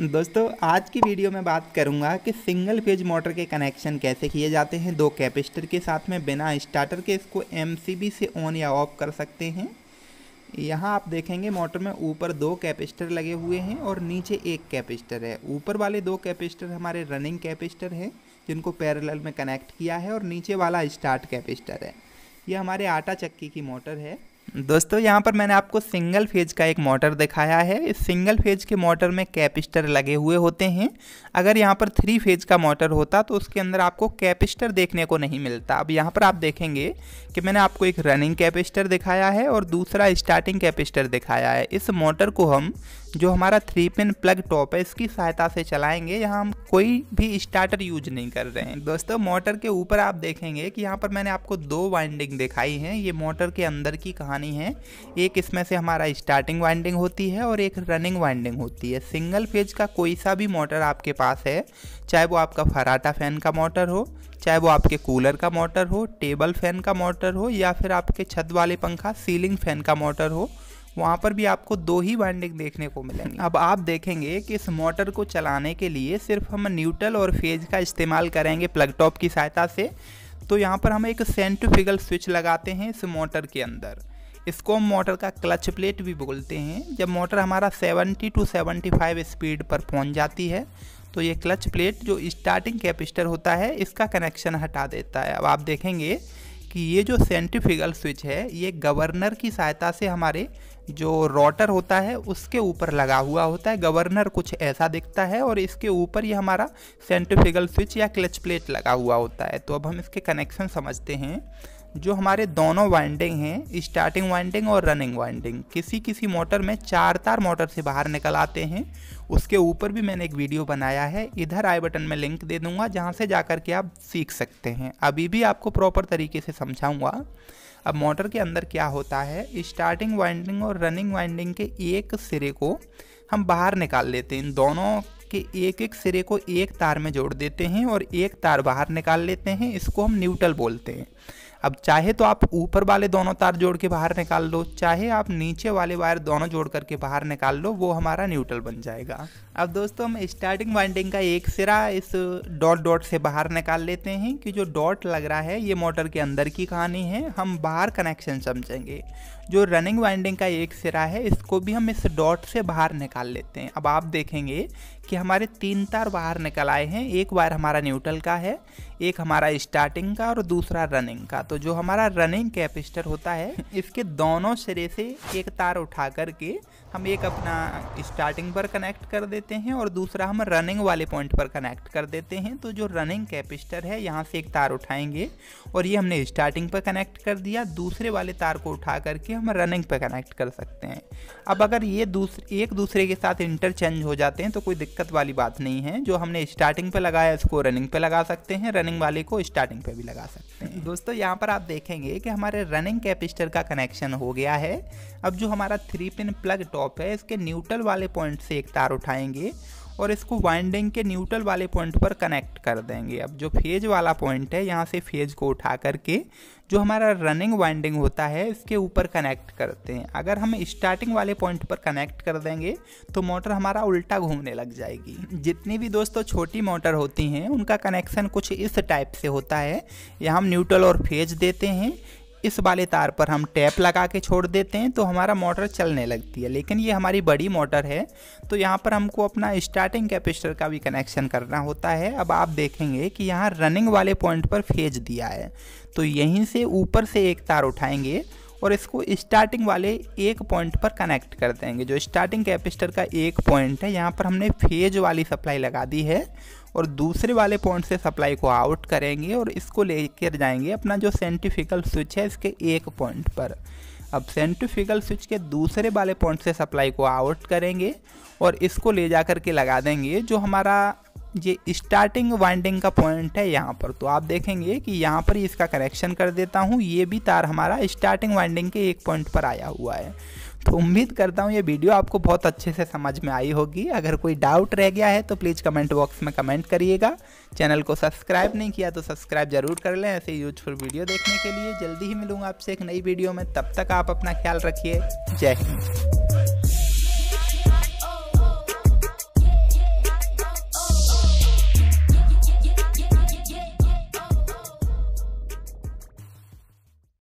दोस्तों आज की वीडियो में बात करूंगा कि सिंगल फेज मोटर के कनेक्शन कैसे किए जाते हैं दो कैपेसिटर के साथ में बिना स्टार्टर के इसको एमसीबी से ऑन या ऑफ कर सकते हैं यहाँ आप देखेंगे मोटर में ऊपर दो कैपेसिटर लगे हुए हैं और नीचे एक कैपेसिटर है ऊपर वाले दो कैपेसिटर हमारे रनिंग कैपेसिटर हैं जिनको पैरेलल में कनेक्ट किया है और नीचे वाला स्टार्ट कैपेसिटर है ये हमारे आटा चक्की की मोटर है दोस्तों यहाँ पर मैंने आपको सिंगल फेज का एक मोटर दिखाया है इस सिंगल फेज के मोटर में कैपिस्टर लगे हुए होते हैं अगर यहाँ पर थ्री फेज का मोटर होता तो उसके अंदर आपको कैपिस्टर देखने को नहीं मिलता अब यहाँ पर आप देखेंगे कि मैंने आपको एक रनिंग कैपिस्टर दिखाया है और दूसरा स्टार्टिंग कैपिस्टर दिखाया है इस मोटर को हम जो हमारा थ्री पिन प्लग टॉप है इसकी सहायता से चलाएंगे यहाँ हम कोई भी स्टार्टर यूज नहीं कर रहे हैं दोस्तों मोटर के ऊपर आप देखेंगे कि यहाँ पर मैंने आपको दो वाइंडिंग दिखाई हैं ये मोटर के अंदर की कहानी है एक इसमें से हमारा स्टार्टिंग वाइंडिंग होती है और एक रनिंग वाइंडिंग होती है सिंगल फेज का कोई सा भी मोटर आपके पास है चाहे वो आपका फराटा फैन का मोटर हो चाहे वो आपके कूलर का मोटर हो टेबल फैन का मोटर हो या फिर आपके छत वाले पंखा सीलिंग फैन का मोटर हो वहाँ पर भी आपको दो ही वाइंडिंग देखने को मिलेंगी अब आप देखेंगे कि इस मोटर को चलाने के लिए सिर्फ हम न्यूट्रल और फेज का इस्तेमाल करेंगे प्लग टॉप की सहायता से तो यहाँ पर हम एक सेंट्रीफिगल स्विच लगाते हैं इस मोटर के अंदर इसको हम मोटर का क्लच प्लेट भी बोलते हैं जब मोटर हमारा 70 टू 75 स्पीड पर पहुंच जाती है तो ये क्लच प्लेट जो स्टार्टिंग कैपेसिटर होता है इसका कनेक्शन हटा देता है अब आप देखेंगे कि ये जो सेंट्रीफ्यूगल स्विच है ये गवर्नर की सहायता से हमारे जो रोटर होता है उसके ऊपर लगा हुआ होता है गवर्नर कुछ ऐसा दिखता है और इसके ऊपर ये हमारा सेंट्रीफ्यूगल स्विच या क्लच प्लेट लगा हुआ होता है तो अब हम इसके कनेक्शन समझते हैं जो हमारे दोनों वाइंडिंग हैं स्टार्टिंग वाइंडिंग और रनिंग वाइंडिंग किसी किसी मोटर में चार तार मोटर से बाहर निकल आते हैं उसके ऊपर भी मैंने एक वीडियो बनाया है इधर आई बटन में लिंक दे दूंगा जहाँ से जा के आप सीख सकते हैं अभी भी आपको प्रॉपर तरीके से समझाऊँगा अब मोटर के अंदर क्या होता है स्टार्टिंग वाइंडिंग और रनिंग वाइंडिंग के एक सिरे को हम बाहर निकाल लेते हैं इन दोनों के एक एक सिरे को एक तार में जोड़ देते हैं और एक तार बाहर निकाल लेते हैं इसको हम न्यूट्रल बोलते हैं अब चाहे तो आप ऊपर वाले दोनों तार जोड़ के बाहर निकाल लो चाहे आप नीचे वाले वायर दोनों जोड़ करके बाहर निकाल लो वो हमारा न्यूट्रल बन जाएगा अब दोस्तों हम स्टार्टिंग वाइंडिंग का एक सिरा इस डॉट डॉट से बाहर निकाल लेते हैं कि जो डॉट लग रहा है ये मोटर के अंदर की कहानी है हम बाहर कनेक्शन समझेंगे जो रनिंग वाइंडिंग का एक सिरा है इसको भी हम इस डॉट से बाहर निकाल लेते हैं अब आप देखेंगे कि हमारे तीन तार बाहर निकल आए हैं एक वायर हमारा न्यूट्रल का है एक हमारा स्टार्टिंग का और दूसरा रनिंग का तो जो हमारा रनिंग कैपेसिटर होता है इसके दोनों सिरे से एक तार उठा करके हम एक अपना स्टार्टिंग पर कनेक्ट कर देते हैं और दूसरा हम रनिंग वाले पॉइंट पर कनेक्ट कर देते हैं तो जो रनिंग कैपेसिटर है यहाँ से एक तार उठाएंगे और ये हमने स्टार्टिंग पर कनेक्ट कर दिया दूसरे वाले तार को उठा करके करके हम रनिंग पे कनेक्ट कर सकते हैं अब अगर ये दूसरे एक दूसरे के साथ इंटरचेंज हो जाते हैं तो कोई दिक्कत वाली बात नहीं है जो हमने स्टार्टिंग पे लगाया इसको रनिंग पे लगा सकते हैं रनिंग वाले को स्टार्टिंग पे भी लगा सकते हैं दोस्तों यहाँ पर आप देखेंगे कि हमारे रनिंग कैपिस्टर का कनेक्शन हो गया है अब जो हमारा थ्री पिन प्लग टॉप है इसके न्यूट्रल वाले पॉइंट से एक तार उठाएंगे और इसको वाइंडिंग के न्यूट्रल वाले पॉइंट पर कनेक्ट कर देंगे अब जो फेज वाला पॉइंट है यहाँ से फेज को उठा करके जो हमारा रनिंग वाइंडिंग होता है इसके ऊपर कनेक्ट करते हैं अगर हम स्टार्टिंग वाले पॉइंट पर कनेक्ट कर देंगे तो मोटर हमारा उल्टा घूमने लग जाएगी जितनी भी दोस्तों छोटी मोटर होती हैं उनका कनेक्शन कुछ इस टाइप से होता है यहाँ हम न्यूट्रल और फेज देते हैं इस वाले तार पर हम टैप लगा के छोड़ देते हैं तो हमारा मोटर चलने लगती है लेकिन ये हमारी बड़ी मोटर है तो यहाँ पर हमको अपना स्टार्टिंग कैपेसिटर का भी कनेक्शन करना होता है अब आप देखेंगे कि यहाँ रनिंग वाले पॉइंट पर फेज दिया है तो यहीं से ऊपर से एक तार उठाएंगे और इसको स्टार्टिंग वाले एक पॉइंट पर कनेक्ट कर देंगे जो स्टार्टिंग कैपेसिटर का एक पॉइंट है यहाँ पर हमने फेज वाली सप्लाई लगा दी है और दूसरे वाले पॉइंट से सप्लाई को आउट करेंगे और इसको लेकर जाएंगे अपना जो सेंटिफिकल स्विच है इसके एक पॉइंट पर अब सेंट्रीफ्यूगल स्विच के दूसरे वाले पॉइंट से सप्लाई को आउट करेंगे और इसको ले जा करके लगा देंगे जो हमारा ये स्टार्टिंग वाइंडिंग का पॉइंट है यहाँ पर तो आप देखेंगे कि यहाँ पर इसका कनेक्शन कर देता हूँ ये भी तार हमारा स्टार्टिंग वाइंडिंग के एक पॉइंट पर आया हुआ है तो उम्मीद करता हूँ ये वीडियो आपको बहुत अच्छे से समझ में आई होगी अगर कोई डाउट रह गया है तो प्लीज़ कमेंट बॉक्स में कमेंट करिएगा चैनल को सब्सक्राइब नहीं किया तो सब्सक्राइब जरूर कर लें ऐसे यूजफुल वीडियो देखने के लिए जल्दी ही मिलूंगा आपसे एक नई वीडियो में तब तक आप अपना ख्याल रखिए जय हिंद